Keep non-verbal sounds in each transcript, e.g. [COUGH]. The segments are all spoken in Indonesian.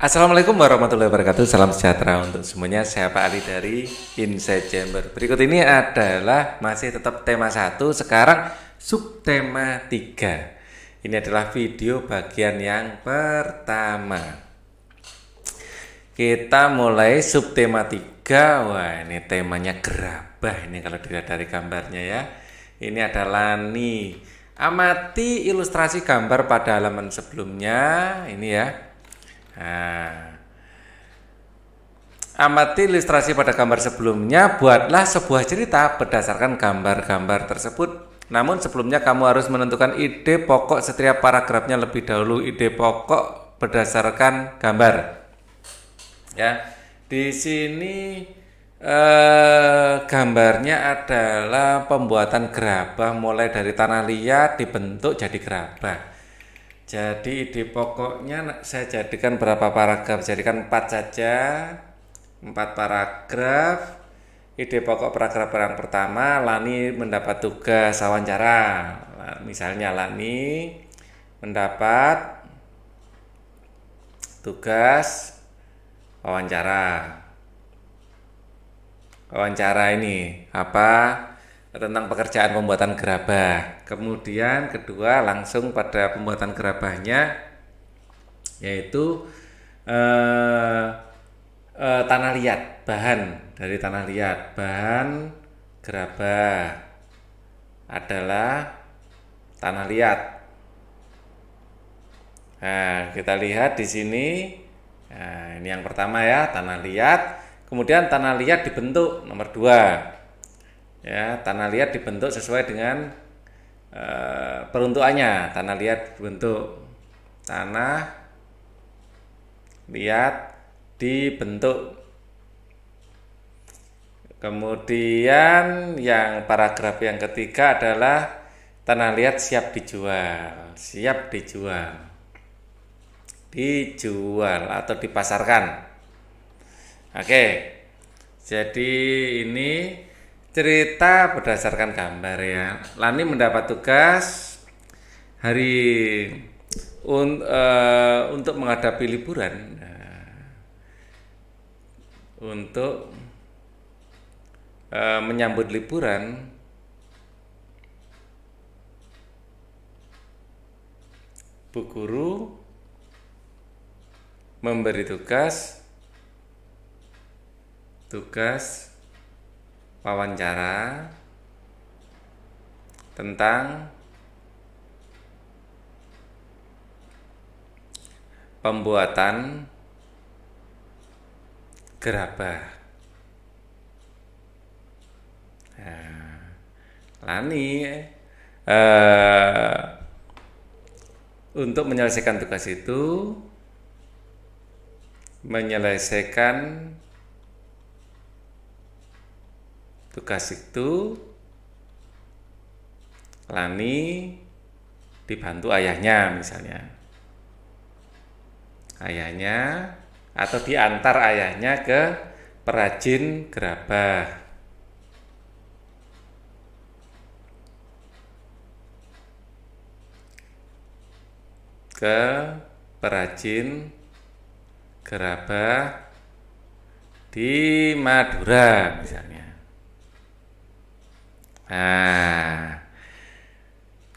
Assalamualaikum warahmatullahi wabarakatuh. Salam sejahtera untuk semuanya. Saya Pak Ali dari Inside Chamber. Berikut ini adalah masih tetap tema 1, sekarang subtema 3. Ini adalah video bagian yang pertama. Kita mulai subtema 3. Wah, ini temanya gerabah ini kalau dilihat dari gambarnya ya. Ini adalah nih amati ilustrasi gambar pada halaman sebelumnya ini ya Nah. amati ilustrasi pada gambar sebelumnya, buatlah sebuah cerita berdasarkan gambar-gambar tersebut. Namun sebelumnya kamu harus menentukan ide pokok setiap paragrafnya lebih dahulu. Ide pokok berdasarkan gambar. Ya, di sini eh, gambarnya adalah pembuatan gerabah mulai dari tanah liat dibentuk jadi gerabah. Jadi ide pokoknya saya jadikan berapa paragraf? Jadikan 4 saja. 4 paragraf. Ide pokok paragraf yang pertama, Lani mendapat tugas wawancara. Nah, misalnya Lani mendapat tugas wawancara. Wawancara ini apa? tentang pekerjaan pembuatan gerabah. Kemudian kedua langsung pada pembuatan gerabahnya yaitu eh, eh, tanah liat, bahan dari tanah liat, bahan gerabah adalah tanah liat. Nah, kita lihat di sini. Nah, ini yang pertama ya, tanah liat. Kemudian tanah liat dibentuk nomor dua ya tanah liat dibentuk sesuai dengan e, peruntukannya tanah liat dibentuk tanah liat dibentuk kemudian yang paragraf yang ketiga adalah tanah liat siap dijual siap dijual dijual atau dipasarkan oke jadi ini cerita berdasarkan gambar ya. Lani mendapat tugas hari un, uh, untuk menghadapi liburan uh, untuk uh, menyambut liburan Bu guru memberi tugas tugas wawancara tentang pembuatan gerabah. Nah, Lani eh, untuk menyelesaikan tugas itu menyelesaikan Tugas itu Lani dibantu ayahnya misalnya. Ayahnya atau diantar ayahnya ke perajin gerabah. ke perajin gerabah di Madura misalnya. Nah,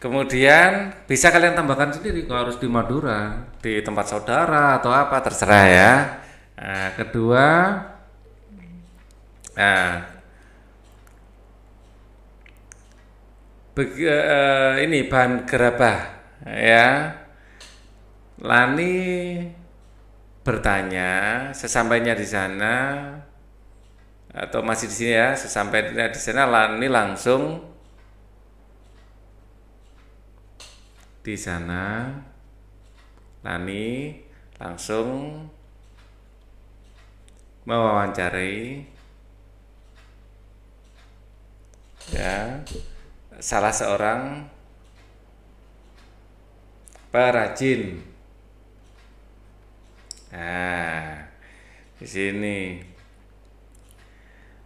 kemudian bisa kalian tambahkan sendiri, kalau harus di Madura, di tempat saudara atau apa terserah ya. Nah, kedua, nah, eh, ini bahan gerabah ya. Lani bertanya sesampainya di sana atau masih di sini ya sesampainya di sana Lani langsung di sana Lani langsung mewawancarai ya salah seorang perajin nah di sini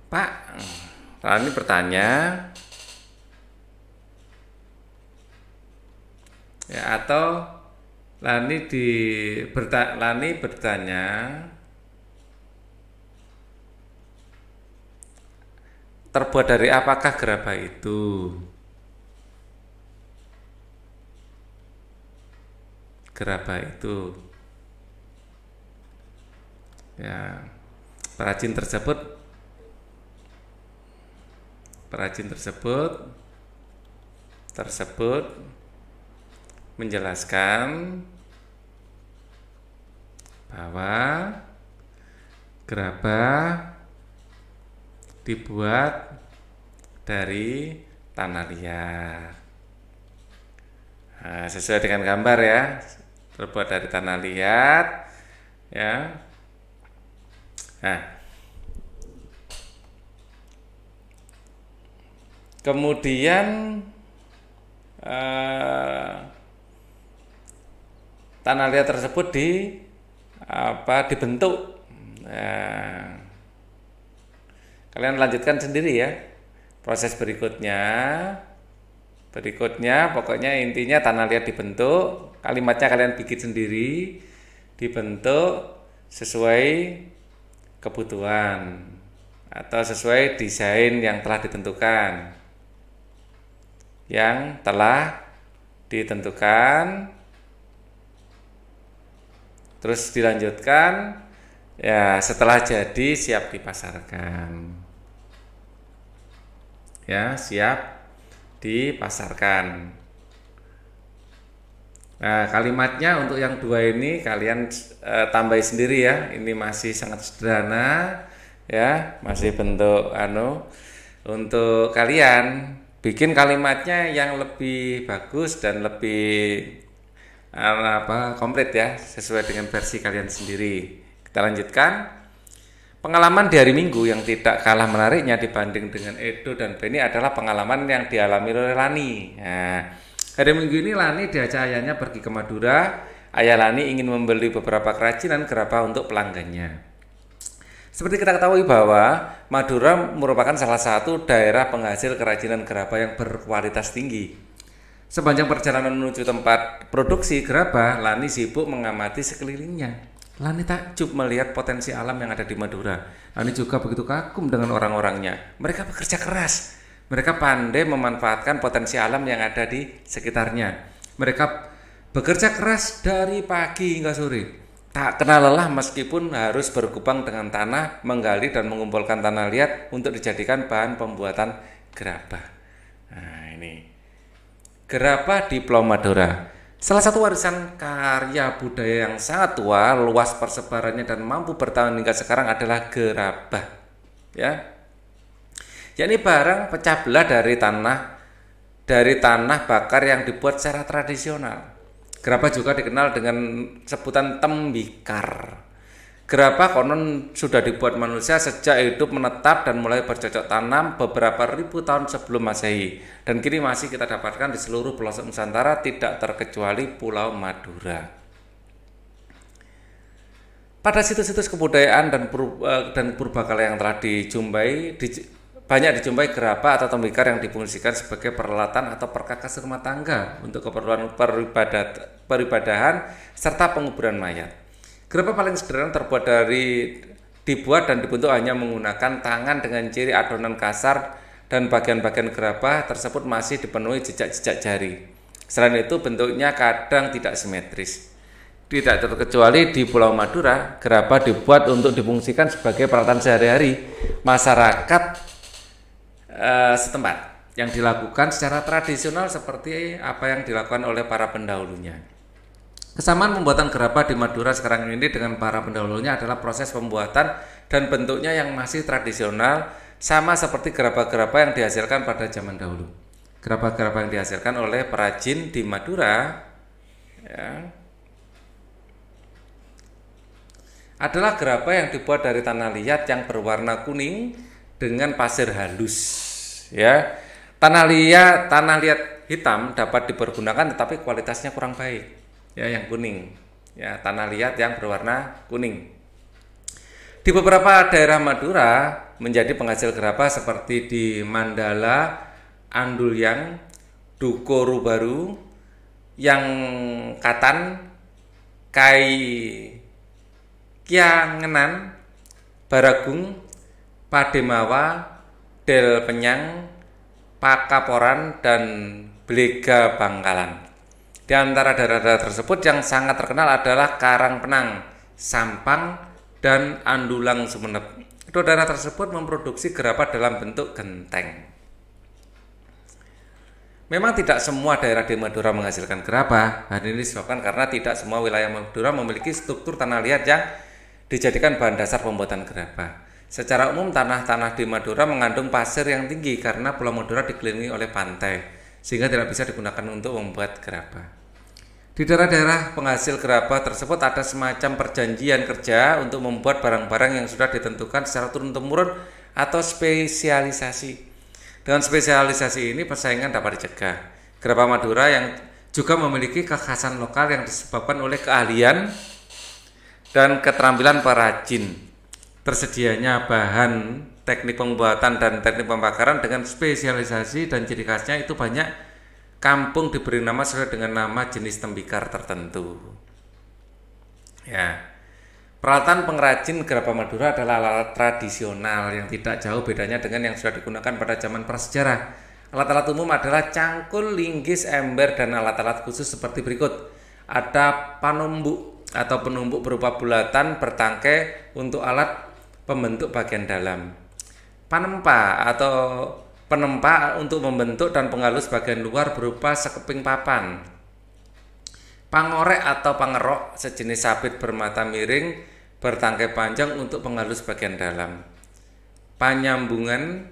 Pak, Rani bertanya, ya atau Lani di berta, Lani bertanya terbuat dari apakah gerabah itu? Gerabah itu. Ya, perajin tersebut Perajin tersebut tersebut menjelaskan bahwa gerabah dibuat dari tanah liat. Nah, sesuai dengan gambar ya, terbuat dari tanah liat ya. Nah, Kemudian uh, tanah liat tersebut di apa dibentuk. Nah, kalian lanjutkan sendiri ya proses berikutnya. Berikutnya pokoknya intinya tanah liat dibentuk, kalimatnya kalian bikin sendiri, dibentuk sesuai kebutuhan atau sesuai desain yang telah ditentukan yang telah ditentukan terus dilanjutkan ya setelah jadi siap dipasarkan ya siap dipasarkan nah kalimatnya untuk yang dua ini kalian e, tambahi sendiri ya ini masih sangat sederhana ya masih bentuk anu untuk kalian bikin kalimatnya yang lebih bagus dan lebih eh, apa komplit ya sesuai dengan versi kalian sendiri. Kita lanjutkan. Pengalaman di hari Minggu yang tidak kalah menariknya dibanding dengan Edo dan Beni adalah pengalaman yang dialami oleh Lani. Nah, hari Minggu ini Lani diajak ayahnya pergi ke Madura. Ayah Lani ingin membeli beberapa kerajinan gerabah untuk pelanggannya. Seperti kita ketahui bahwa Madura merupakan salah satu daerah penghasil kerajinan gerabah yang berkualitas tinggi. Sepanjang perjalanan menuju tempat produksi gerabah, Lani sibuk mengamati sekelilingnya. Lani takjub melihat potensi alam yang ada di Madura. Lani juga begitu kagum dengan orang-orangnya. Mereka bekerja keras. Mereka pandai memanfaatkan potensi alam yang ada di sekitarnya. Mereka bekerja keras dari pagi hingga sore tak kenal lelah meskipun harus berkubang dengan tanah, menggali dan mengumpulkan tanah liat untuk dijadikan bahan pembuatan gerabah. Nah, ini. Gerabah diplomadora. Salah satu warisan karya budaya yang sangat tua, luas persebarannya dan mampu bertahan hingga sekarang adalah gerabah. Ya. ini barang pecah belah dari tanah dari tanah bakar yang dibuat secara tradisional. Gerabah juga dikenal dengan sebutan tembikar. Gerabah konon sudah dibuat manusia sejak hidup menetap dan mulai bercocok tanam beberapa ribu tahun sebelum Masehi. Dan kini masih kita dapatkan di seluruh pelosok Nusantara tidak terkecuali Pulau Madura. Pada situs-situs kebudayaan dan pur, eh, dan purbakala yang telah dijumpai di, banyak dijumpai gerabah atau tembikar yang difungsikan sebagai peralatan atau perkakas rumah tangga untuk keperluan peribadat, peribadahan serta penguburan mayat. Gerabah paling sederhana terbuat dari dibuat dan dibentuk hanya menggunakan tangan dengan ciri adonan kasar dan bagian-bagian gerabah tersebut masih dipenuhi jejak-jejak jari. Selain itu bentuknya kadang tidak simetris. Tidak terkecuali di Pulau Madura, gerabah dibuat untuk difungsikan sebagai peralatan sehari-hari masyarakat Eh, setempat yang dilakukan secara tradisional seperti apa yang dilakukan oleh para pendahulunya. Kesamaan pembuatan gerabah di Madura sekarang ini dengan para pendahulunya adalah proses pembuatan dan bentuknya yang masih tradisional sama seperti gerabah-gerabah yang dihasilkan pada zaman dahulu. Gerabah-gerabah yang dihasilkan oleh perajin di Madura ya, adalah gerabah yang dibuat dari tanah liat yang berwarna kuning dengan pasir halus ya. Tanah liat, tanah liat hitam dapat dipergunakan tetapi kualitasnya kurang baik. Ya, yang kuning. Ya, tanah liat yang berwarna kuning. Di beberapa daerah Madura menjadi penghasil gerabah seperti di Mandala, yang Dukorubaru Baru, yang Katan, Kai Kiangenan, Baragung, Pademawa, Del Penyang, Pakaporan, dan Blega Bangkalan. Di antara daerah-daerah tersebut yang sangat terkenal adalah Karang Penang, Sampang, dan Andulang Sumeneb. Kedua daerah tersebut memproduksi gerabah dalam bentuk genteng. Memang tidak semua daerah di Madura menghasilkan gerabah. Hal ini disebabkan karena tidak semua wilayah Madura memiliki struktur tanah liat yang dijadikan bahan dasar pembuatan gerabah. Secara umum tanah-tanah di Madura mengandung pasir yang tinggi karena Pulau Madura dikelilingi oleh pantai sehingga tidak bisa digunakan untuk membuat gerabah. Di daerah-daerah penghasil gerabah tersebut ada semacam perjanjian kerja untuk membuat barang-barang yang sudah ditentukan secara turun-temurun atau spesialisasi. Dengan spesialisasi ini persaingan dapat dicegah. Gerabah Madura yang juga memiliki kekhasan lokal yang disebabkan oleh keahlian dan keterampilan perajin tersedianya bahan teknik pembuatan dan teknik pembakaran dengan spesialisasi dan ciri khasnya itu banyak kampung diberi nama sesuai dengan nama jenis tembikar tertentu. Ya. Peralatan pengrajin gerabah Madura adalah alat tradisional yang tidak jauh bedanya dengan yang sudah digunakan pada zaman prasejarah. Alat-alat umum adalah cangkul, linggis, ember, dan alat-alat khusus seperti berikut. Ada panumbuk atau penumbuk berupa bulatan bertangkai untuk alat pembentuk bagian dalam. Panempa atau penempa untuk membentuk dan penghalus bagian luar berupa sekeping papan. Pangorek atau pangerok sejenis sabit bermata miring bertangkai panjang untuk penghalus bagian dalam. penyambungan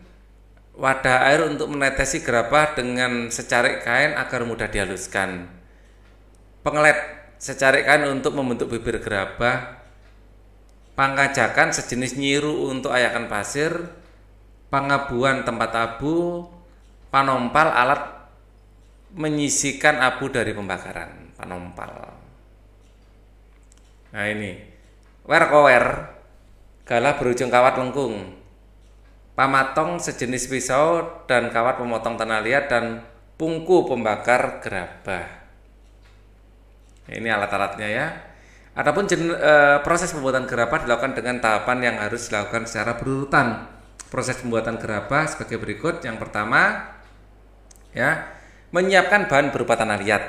wadah air untuk menetesi gerabah dengan secarik kain agar mudah dihaluskan. Pengelet secarik kain untuk membentuk bibir gerabah pangkajakan sejenis nyiru untuk ayakan pasir, pangabuan tempat abu, panompal alat menyisikan abu dari pembakaran, panompal. Nah ini, wer kower, galah berujung kawat lengkung, pamatong sejenis pisau dan kawat pemotong tanah liat dan pungku pembakar gerabah. Ini alat-alatnya ya. Adapun jen, e, eh, proses pembuatan gerabah dilakukan dengan tahapan yang harus dilakukan secara berurutan. Proses pembuatan gerabah sebagai berikut. Yang pertama, ya, menyiapkan bahan berupa tanah liat.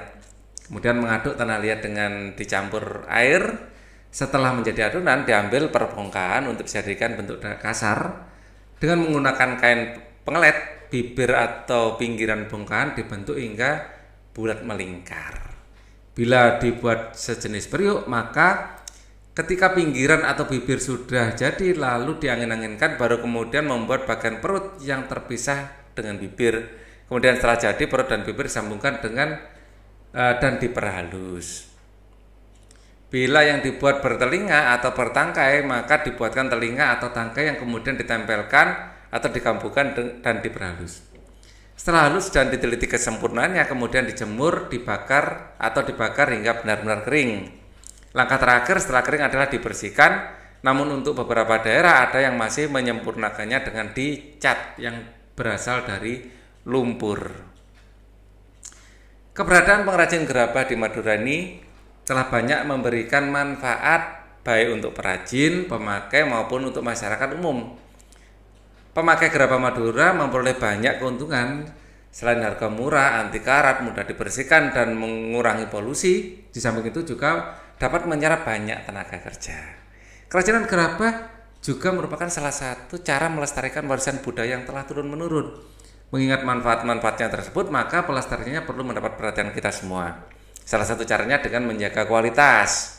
Kemudian mengaduk tanah liat dengan dicampur air. Setelah menjadi adonan, diambil perbongkahan untuk dijadikan bentuk kasar dengan menggunakan kain pengelet, bibir atau pinggiran bongkahan dibentuk hingga bulat melingkar. Bila dibuat sejenis periuk, maka ketika pinggiran atau bibir sudah jadi lalu diangin-anginkan baru kemudian membuat bagian perut yang terpisah dengan bibir. Kemudian setelah jadi perut dan bibir disambungkan dengan uh, dan diperhalus. Bila yang dibuat bertelinga atau bertangkai, maka dibuatkan telinga atau tangkai yang kemudian ditempelkan atau dikampukan dan diperhalus. Setelah halus dan diteliti kesempurnaannya, kemudian dijemur, dibakar, atau dibakar hingga benar-benar kering. Langkah terakhir setelah kering adalah dibersihkan, namun untuk beberapa daerah ada yang masih menyempurnakannya dengan dicat yang berasal dari lumpur. Keberadaan pengrajin gerabah di Madura ini telah banyak memberikan manfaat baik untuk perajin, pemakai maupun untuk masyarakat umum. Pemakai gerabah Madura memperoleh banyak keuntungan selain harga murah, anti karat, mudah dibersihkan dan mengurangi polusi. Di samping itu juga dapat menyerap banyak tenaga kerja. Kerajinan gerabah juga merupakan salah satu cara melestarikan warisan budaya yang telah turun menurun. Mengingat manfaat-manfaatnya tersebut, maka pelestariannya perlu mendapat perhatian kita semua. Salah satu caranya dengan menjaga kualitas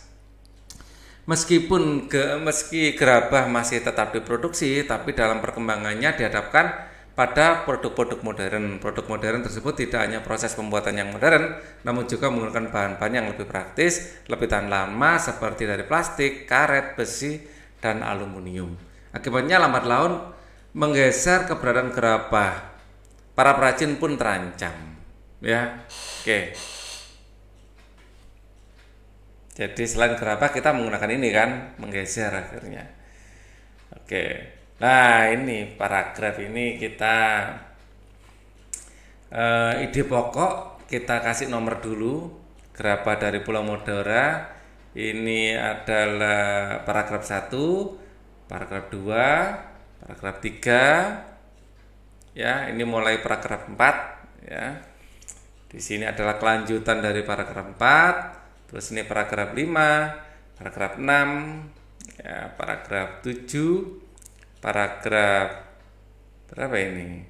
meskipun ke, meski gerabah masih tetap diproduksi tapi dalam perkembangannya dihadapkan pada produk-produk modern. Produk modern tersebut tidak hanya proses pembuatan yang modern, namun juga menggunakan bahan-bahan yang lebih praktis, lebih tahan lama seperti dari plastik, karet, besi, dan aluminium. Akibatnya lambat laun menggeser keberadaan gerabah. Para perajin pun terancam. Ya. Oke. Okay. Jadi selain gerabah kita menggunakan ini kan menggeser akhirnya. Oke. Nah, ini paragraf ini kita eh, ide pokok kita kasih nomor dulu gerabah dari Pulau Modora. Ini adalah paragraf 1, paragraf 2, paragraf 3. Ya, ini mulai paragraf 4 ya. Di sini adalah kelanjutan dari paragraf 4 Terus ini paragraf 5, paragraf 6, ya, paragraf 7, paragraf berapa ini?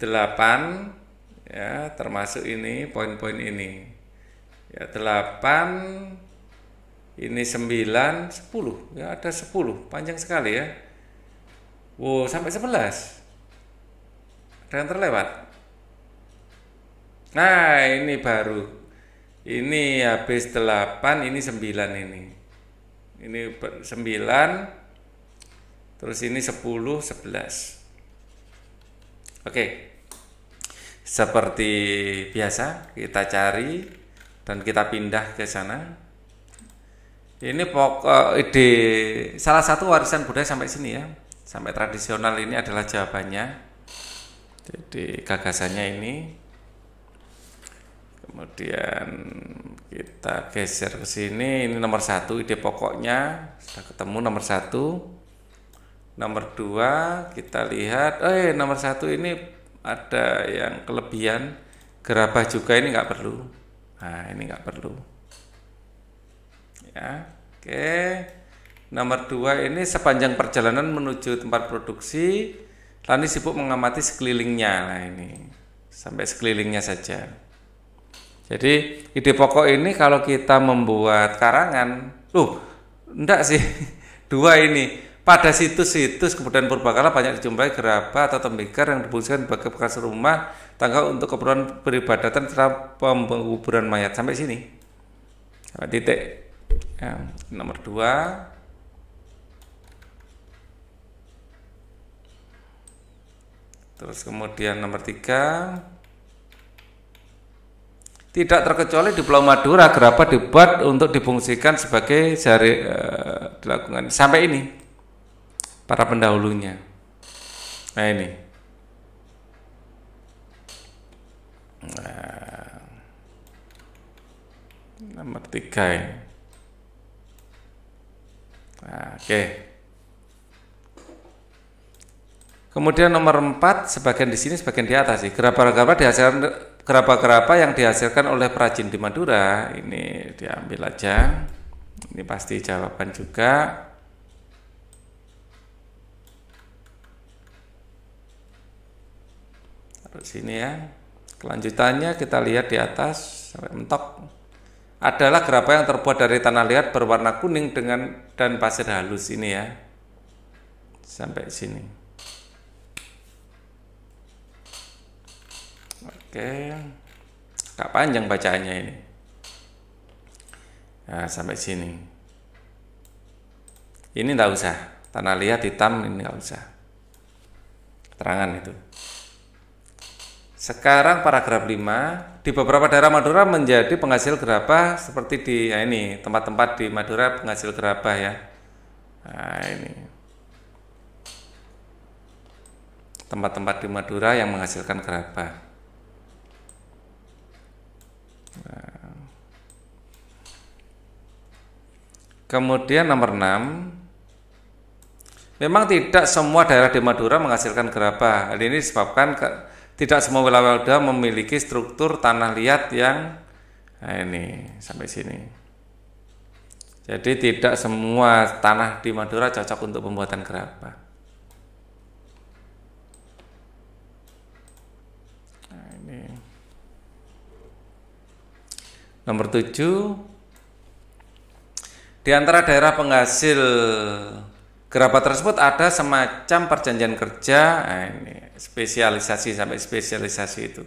8 ya, termasuk ini poin-poin ini. Ya, 8 ini 9, 10. Ya, ada 10, panjang sekali ya. Wow, sampai 11. Ada yang terlewat. Nah, ini baru ini habis 8 ini 9 ini. Ini 9 terus ini 10 11. Oke. Seperti biasa kita cari dan kita pindah ke sana. Ini pokok eh, ide salah satu warisan budaya sampai sini ya. Sampai tradisional ini adalah jawabannya. Jadi gagasannya ini kemudian kita geser ke sini ini nomor satu ide pokoknya sudah ketemu nomor satu nomor dua kita lihat eh nomor satu ini ada yang kelebihan gerabah juga ini nggak perlu nah ini nggak perlu ya oke nomor dua ini sepanjang perjalanan menuju tempat produksi Lani sibuk mengamati sekelilingnya nah ini sampai sekelilingnya saja jadi ide pokok ini kalau kita membuat karangan, loh, enggak sih, [LAUGHS] dua ini. Pada situs-situs kemudian purbakala banyak dijumpai gerabah atau tembikar yang difungsikan sebagai bekas rumah tangga untuk keperluan peribadatan terhadap penguburan mayat sampai sini. Titik ya, nomor dua. Terus kemudian nomor tiga. Tidak terkecuali di Pulau Madura dibuat untuk difungsikan sebagai jari e, dilakukan sampai ini para pendahulunya. Nah ini. Nah, nomor tiga ya. Nah, Oke. Kemudian nomor empat sebagian di sini, sebagian di atas sih. Gerabah-gerabah dihasilkan kerapa-kerapa yang dihasilkan oleh perajin di Madura ini diambil aja ini pasti jawaban juga terus sini ya kelanjutannya kita lihat di atas sampai mentok adalah kerapa yang terbuat dari tanah liat berwarna kuning dengan dan pasir halus ini ya sampai sini oke gak panjang bacaannya ini nah, sampai sini ini tidak usah tanah liat hitam ini tidak usah keterangan itu sekarang paragraf 5 di beberapa daerah Madura menjadi penghasil gerabah seperti di ya ini tempat-tempat di Madura penghasil gerabah ya. Nah, ini. Tempat-tempat di Madura yang menghasilkan gerabah. Kemudian nomor 6 Memang tidak semua daerah di Madura menghasilkan gerabah Hal ini disebabkan ke, tidak semua wilayah Madura memiliki struktur tanah liat yang nah ini sampai sini Jadi tidak semua tanah di Madura cocok untuk pembuatan gerabah Nomor tujuh, di antara daerah penghasil gerabah tersebut ada semacam perjanjian kerja, nah ini spesialisasi sampai spesialisasi itu.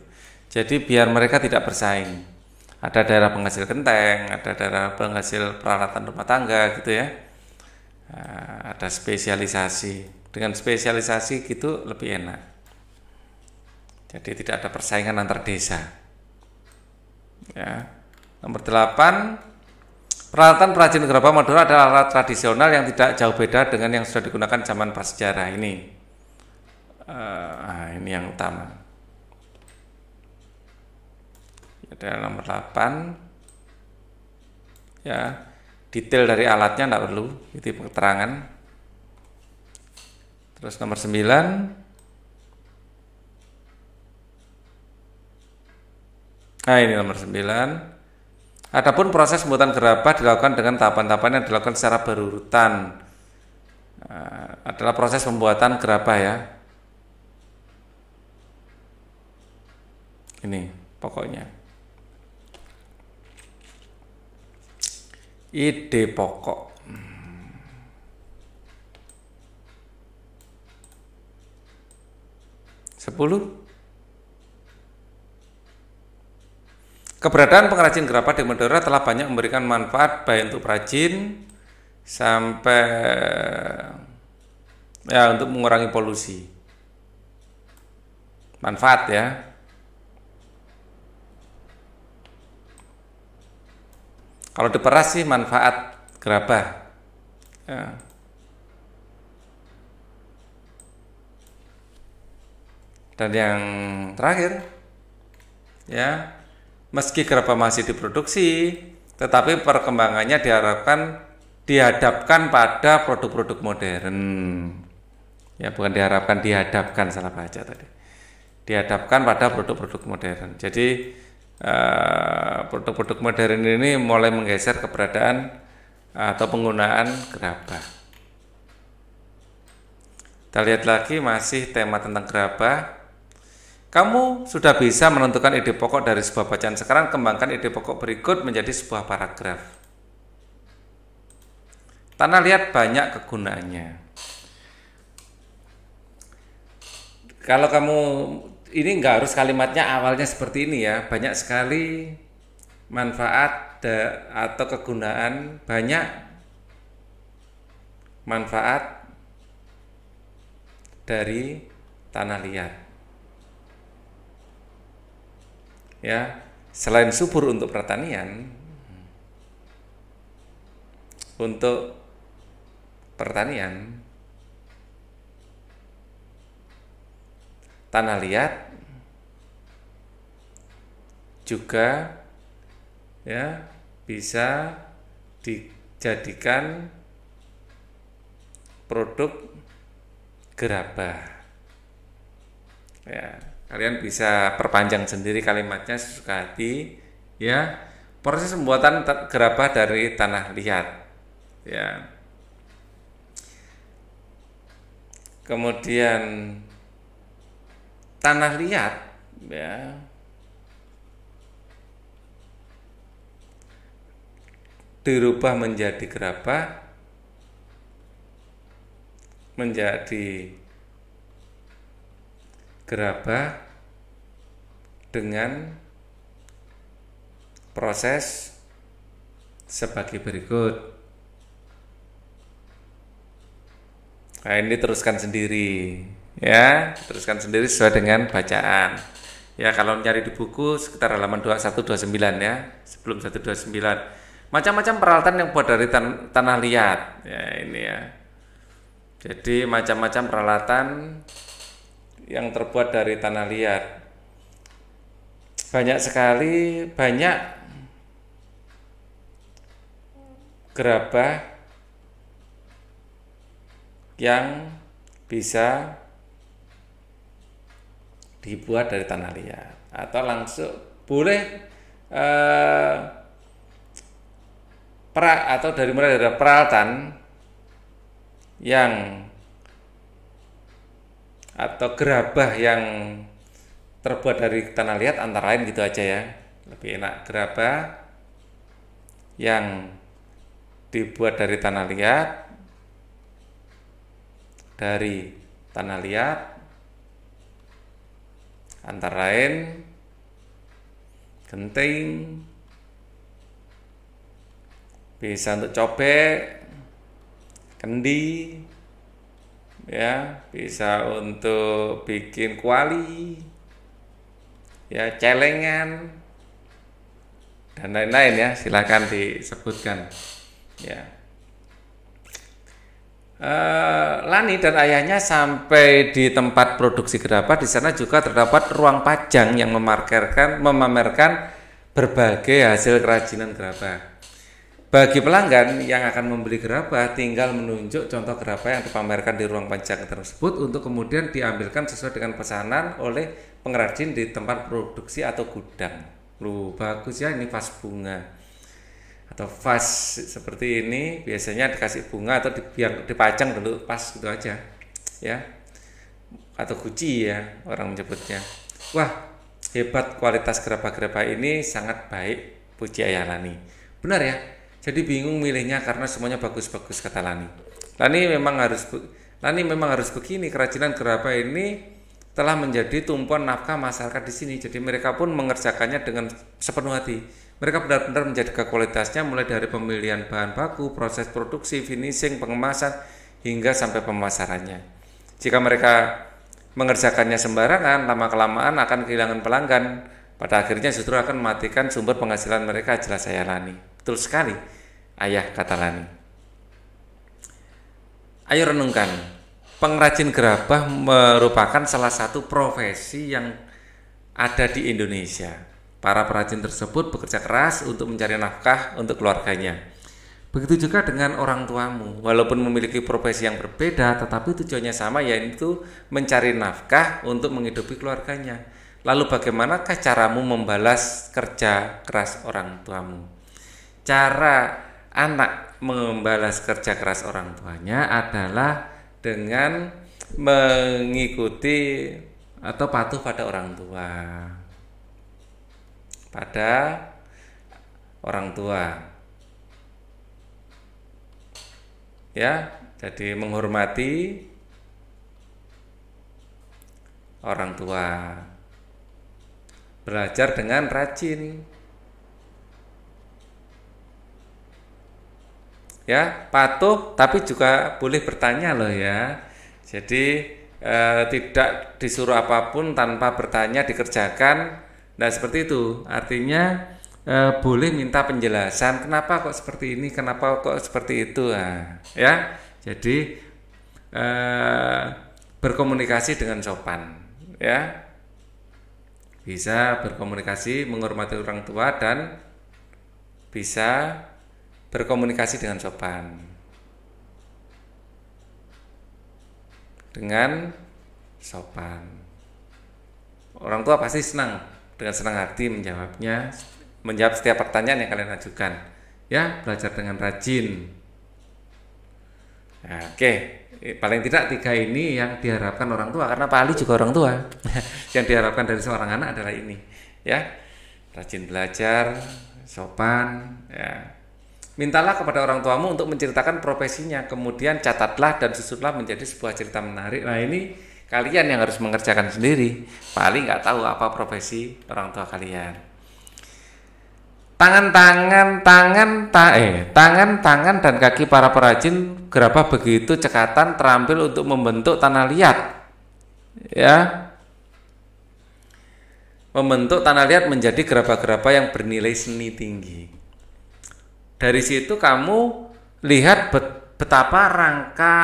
Jadi biar mereka tidak bersaing. Ada daerah penghasil kenteng, ada daerah penghasil peralatan rumah tangga gitu ya. Nah, ada spesialisasi. Dengan spesialisasi gitu lebih enak. Jadi tidak ada persaingan antar desa. Ya. Nomor 8 peralatan perajin gerabah modern adalah alat tradisional yang tidak jauh beda dengan yang sudah digunakan zaman prasejarah ini. Uh, ini yang utama. Ada nomor 8 ya detail dari alatnya tidak perlu itu keterangan terus nomor 9 Nah ini nomor 9 Adapun proses pembuatan gerabah dilakukan dengan tahapan-tahapan yang dilakukan secara berurutan. Eh, adalah proses pembuatan gerabah ya. Ini pokoknya. Ide pokok. Sepuluh Keberadaan pengrajin gerabah di Madura telah banyak memberikan manfaat baik untuk perajin sampai ya untuk mengurangi polusi. Manfaat ya. Kalau diperas sih manfaat gerabah. Ya. Dan yang terakhir, ya Meski gerabah masih diproduksi, tetapi perkembangannya diharapkan dihadapkan pada produk-produk modern. Ya, bukan diharapkan dihadapkan salah baca tadi. Dihadapkan pada produk-produk modern. Jadi eh, produk-produk uh, modern ini mulai menggeser keberadaan atau penggunaan gerabah. Kita lihat lagi masih tema tentang gerabah kamu sudah bisa menentukan ide pokok dari sebuah bacaan. Sekarang kembangkan ide pokok berikut menjadi sebuah paragraf. Tanah liat banyak kegunaannya. Kalau kamu ini nggak harus kalimatnya awalnya seperti ini ya. Banyak sekali manfaat atau kegunaan banyak manfaat dari tanah liat. ya selain subur untuk pertanian untuk pertanian tanah liat juga ya bisa dijadikan produk gerabah ya Kalian bisa perpanjang sendiri kalimatnya sesuka hati ya. Proses pembuatan gerabah dari tanah liat ya. Kemudian tanah liat ya dirubah menjadi gerabah menjadi gerabah dengan proses sebagai berikut. Nah, ini teruskan sendiri ya, teruskan sendiri sesuai dengan bacaan. Ya, kalau mencari di buku sekitar halaman 2129 ya, sebelum 129. Macam-macam peralatan yang buat dari tan tanah liat. Ya, ini ya. Jadi macam-macam peralatan yang terbuat dari tanah liat. Banyak sekali banyak gerabah yang bisa dibuat dari tanah liat atau langsung boleh eh, perak atau dari mulai dari peralatan yang atau gerabah yang terbuat dari tanah liat antara lain gitu aja ya lebih enak gerabah yang dibuat dari tanah liat dari tanah liat antara lain genting bisa untuk cobek kendi ya bisa untuk bikin kuali ya celengan dan lain-lain ya silakan disebutkan ya e, Lani dan ayahnya sampai di tempat produksi gerabah di sana juga terdapat ruang pajang yang memamerkan memamerkan berbagai hasil kerajinan gerabah bagi pelanggan yang akan membeli gerabah, tinggal menunjuk contoh gerabah yang dipamerkan di ruang pajak tersebut untuk kemudian diambilkan sesuai dengan pesanan oleh pengrajin di tempat produksi atau gudang. Lu bagus ya ini vas bunga atau vas seperti ini biasanya dikasih bunga atau dipajang dulu pas gitu aja ya atau guci ya orang menyebutnya wah hebat kualitas gerabah-gerabah ini sangat baik puji Ayalani benar ya jadi bingung milihnya karena semuanya bagus-bagus kata Lani. Lani memang harus Lani memang harus begini kerajinan gerabah ini telah menjadi tumpuan nafkah masyarakat di sini. Jadi mereka pun mengerjakannya dengan sepenuh hati. Mereka benar-benar menjaga kualitasnya mulai dari pemilihan bahan baku, proses produksi, finishing, pengemasan, hingga sampai pemasarannya. Jika mereka mengerjakannya sembarangan, lama-kelamaan akan kehilangan pelanggan. Pada akhirnya justru akan mematikan sumber penghasilan mereka, jelas saya Lani. Betul sekali, ayah kata Lani. Ayo renungkan, pengrajin gerabah merupakan salah satu profesi yang ada di Indonesia. Para perajin tersebut bekerja keras untuk mencari nafkah untuk keluarganya. Begitu juga dengan orang tuamu, walaupun memiliki profesi yang berbeda, tetapi tujuannya sama yaitu mencari nafkah untuk menghidupi keluarganya. Lalu bagaimanakah caramu membalas kerja keras orang tuamu? cara anak membalas kerja keras orang tuanya adalah dengan mengikuti atau patuh pada orang tua. Pada orang tua. Ya, jadi menghormati orang tua. Belajar dengan rajin, ya patuh tapi juga boleh bertanya loh ya jadi eh, tidak disuruh apapun tanpa bertanya dikerjakan nah seperti itu artinya eh, boleh minta penjelasan kenapa kok seperti ini kenapa kok seperti itu nah, ya jadi eh, berkomunikasi dengan sopan ya bisa berkomunikasi menghormati orang tua dan bisa berkomunikasi dengan sopan. Dengan sopan. Orang tua pasti senang dengan senang hati menjawabnya, menjawab setiap pertanyaan yang kalian ajukan. Ya, belajar dengan rajin. Nah, oke, eh, paling tidak tiga ini yang diharapkan orang tua karena Pak Ali juga orang tua. [LAUGHS] yang diharapkan dari seorang anak adalah ini, ya. Rajin belajar, sopan, ya Mintalah kepada orang tuamu untuk menceritakan profesinya, kemudian catatlah dan susunlah menjadi sebuah cerita menarik. Nah ini kalian yang harus mengerjakan sendiri, paling nggak tahu apa profesi orang tua kalian. Tangan, tangan, tangan, ta eh, tangan, tangan dan kaki para perajin gerabah begitu cekatan terampil untuk membentuk tanah liat, ya, membentuk tanah liat menjadi gerabah-gerabah yang bernilai seni tinggi dari situ kamu lihat betapa rangka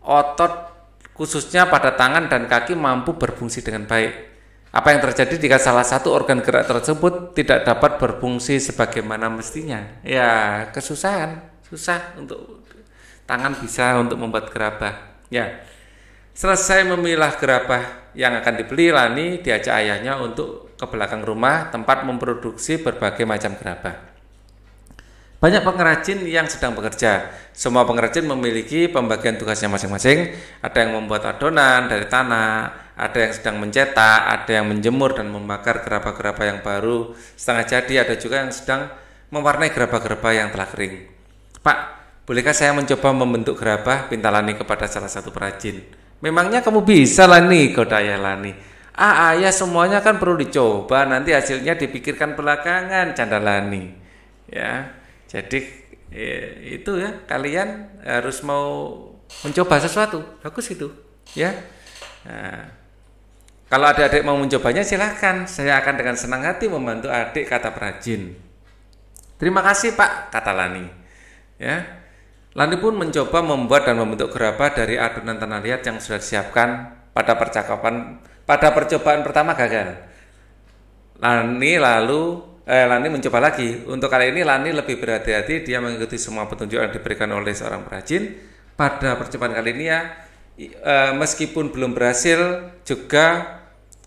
otot khususnya pada tangan dan kaki mampu berfungsi dengan baik. Apa yang terjadi jika salah satu organ gerak tersebut tidak dapat berfungsi sebagaimana mestinya? Ya, kesusahan, susah untuk tangan bisa untuk membuat gerabah. Ya. Selesai memilah gerabah yang akan dibeli, Lani diajak ayahnya untuk ke belakang rumah tempat memproduksi berbagai macam gerabah. Banyak pengrajin yang sedang bekerja. Semua pengrajin memiliki pembagian tugasnya masing-masing. Ada yang membuat adonan dari tanah, ada yang sedang mencetak, ada yang menjemur dan membakar gerabah-gerabah yang baru setengah jadi, ada juga yang sedang mewarnai gerabah-gerabah yang telah kering. Pak, bolehkah saya mencoba membentuk gerabah pintalani kepada salah satu perajin? Memangnya kamu bisa Lani, godaya Lani. Ah, ah, ya semuanya kan perlu dicoba, nanti hasilnya dipikirkan belakangan, canda Lani. Ya. Jadi ya, itu ya kalian harus mau mencoba sesuatu bagus itu ya. Nah, kalau adik adik mau mencobanya silahkan, saya akan dengan senang hati membantu adik kata perajin. Terima kasih Pak, kata Lani. Ya, Lani pun mencoba membuat dan membentuk gerabah dari adonan tanah liat yang sudah disiapkan pada percakapan pada percobaan pertama gagal. Lani lalu eh, Lani mencoba lagi. Untuk kali ini Lani lebih berhati-hati, dia mengikuti semua petunjuk yang diberikan oleh seorang perajin. Pada percobaan kali ini ya, eh, meskipun belum berhasil juga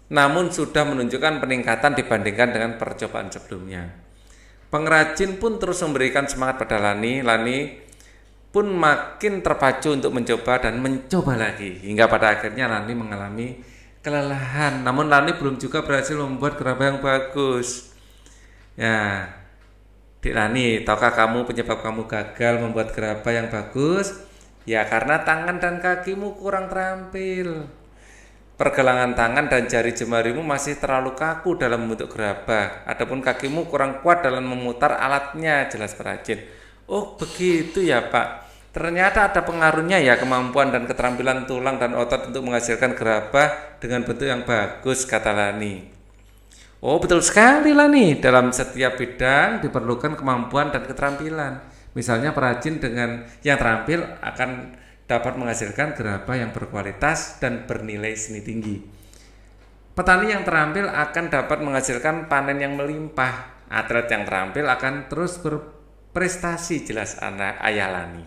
namun sudah menunjukkan peningkatan dibandingkan dengan percobaan sebelumnya. Pengrajin pun terus memberikan semangat pada Lani. Lani pun makin terpacu untuk mencoba dan mencoba lagi hingga pada akhirnya Lani mengalami kelelahan. Namun Lani belum juga berhasil membuat gerabah yang bagus. Ya, Dilani, tahukah kamu penyebab kamu gagal membuat gerabah yang bagus? Ya karena tangan dan kakimu kurang terampil. Pergelangan tangan dan jari jemarimu masih terlalu kaku dalam membentuk gerabah. Adapun kakimu kurang kuat dalam memutar alatnya, jelas perajin. Oh begitu ya pak. Ternyata ada pengaruhnya ya kemampuan dan keterampilan tulang dan otot untuk menghasilkan gerabah dengan bentuk yang bagus, kata Lani. Oh betul sekali lah nih dalam setiap bidang diperlukan kemampuan dan keterampilan. Misalnya perajin dengan yang terampil akan dapat menghasilkan gerabah yang berkualitas dan bernilai seni tinggi. Petani yang terampil akan dapat menghasilkan panen yang melimpah. Atlet yang terampil akan terus berprestasi jelas anak ayah Lani.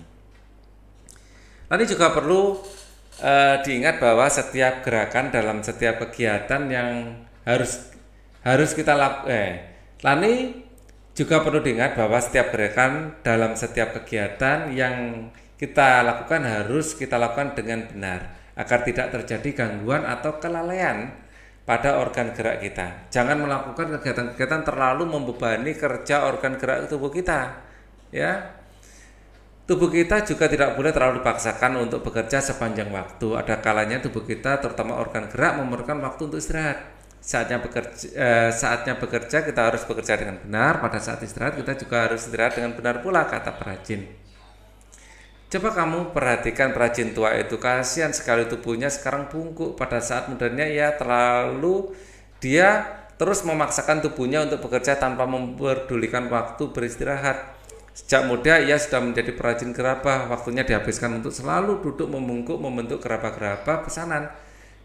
Lani juga perlu e, diingat bahwa setiap gerakan dalam setiap kegiatan yang harus harus kita lakukan. Eh, Lani juga perlu diingat bahwa setiap gerakan dalam setiap kegiatan yang kita lakukan harus kita lakukan dengan benar agar tidak terjadi gangguan atau kelalaian pada organ gerak kita. Jangan melakukan kegiatan-kegiatan terlalu membebani kerja organ gerak tubuh kita. Ya. Tubuh kita juga tidak boleh terlalu dipaksakan untuk bekerja sepanjang waktu. Ada kalanya tubuh kita, terutama organ gerak, memerlukan waktu untuk istirahat saatnya bekerja eh, saatnya bekerja kita harus bekerja dengan benar pada saat istirahat kita juga harus istirahat dengan benar pula kata perajin coba kamu perhatikan perajin tua itu kasihan sekali tubuhnya sekarang bungkuk pada saat mudanya ya terlalu dia terus memaksakan tubuhnya untuk bekerja tanpa memperdulikan waktu beristirahat sejak muda ia sudah menjadi perajin gerabah waktunya dihabiskan untuk selalu duduk membungkuk membentuk gerabah-gerabah pesanan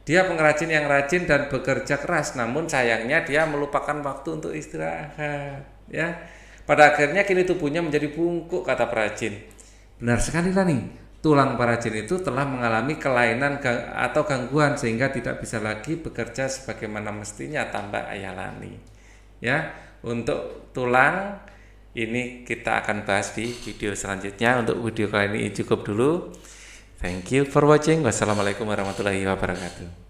dia pengrajin yang rajin dan bekerja keras, namun sayangnya dia melupakan waktu untuk istirahat. Ya, pada akhirnya kini tubuhnya menjadi bungkuk kata perajin. Benar sekali Lani. Tulang perajin itu telah mengalami kelainan gang atau gangguan sehingga tidak bisa lagi bekerja sebagaimana mestinya tambah ayah Lani. Ya, untuk tulang ini kita akan bahas di video selanjutnya. Untuk video kali ini cukup dulu. Thank you for watching. Wassalamualaikum warahmatullahi wabarakatuh.